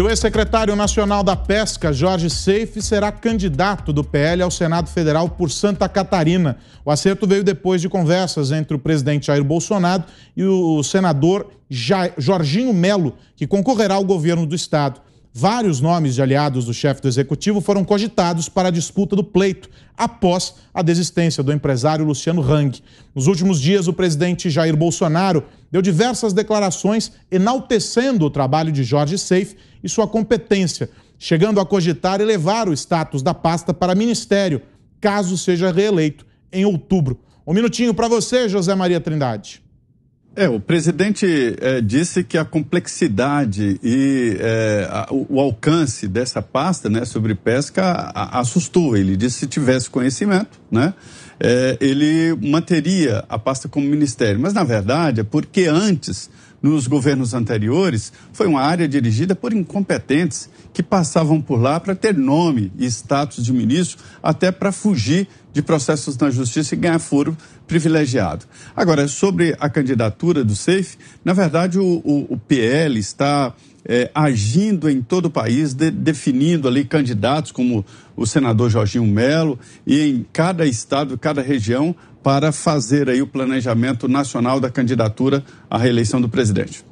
o ex-secretário nacional da Pesca, Jorge Seife, será candidato do PL ao Senado Federal por Santa Catarina. O acerto veio depois de conversas entre o presidente Jair Bolsonaro e o senador Jorginho Melo, que concorrerá ao governo do estado. Vários nomes de aliados do chefe do executivo foram cogitados para a disputa do pleito após a desistência do empresário Luciano Hang. Nos últimos dias, o presidente Jair Bolsonaro deu diversas declarações enaltecendo o trabalho de Jorge Seif e sua competência, chegando a cogitar elevar o status da pasta para ministério, caso seja reeleito em outubro. Um minutinho para você, José Maria Trindade. É, o presidente é, disse que a complexidade e é, a, o alcance dessa pasta né, sobre pesca a, a assustou. Ele disse que se tivesse conhecimento, né, é, ele manteria a pasta como ministério. Mas, na verdade, é porque antes nos governos anteriores foi uma área dirigida por incompetentes que passavam por lá para ter nome e status de ministro, até para fugir de processos na justiça e ganhar foro privilegiado. Agora, sobre a candidatura do Seif, na verdade o, o, o PL está é, agindo em todo o país, de, definindo ali candidatos como o senador Jorginho Melo e em cada estado, cada região, para fazer aí o planejamento nacional da candidatura à reeleição do presidente.